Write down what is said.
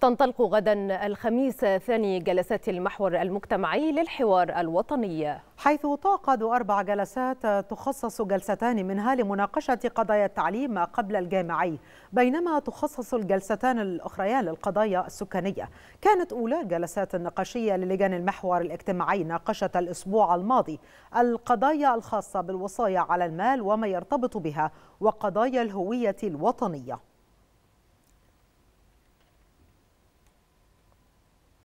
تنطلق غدا الخميس ثاني جلسات المحور المجتمعي للحوار الوطني حيث تعقد أربع جلسات تخصص جلستان منها لمناقشة قضايا التعليم قبل الجامعي بينما تخصص الجلستان الأخريان للقضايا السكانية كانت أولى جلسات النقاشية للجان المحور الاجتماعي ناقشت الأسبوع الماضي القضايا الخاصة بالوصاية على المال وما يرتبط بها وقضايا الهوية الوطنية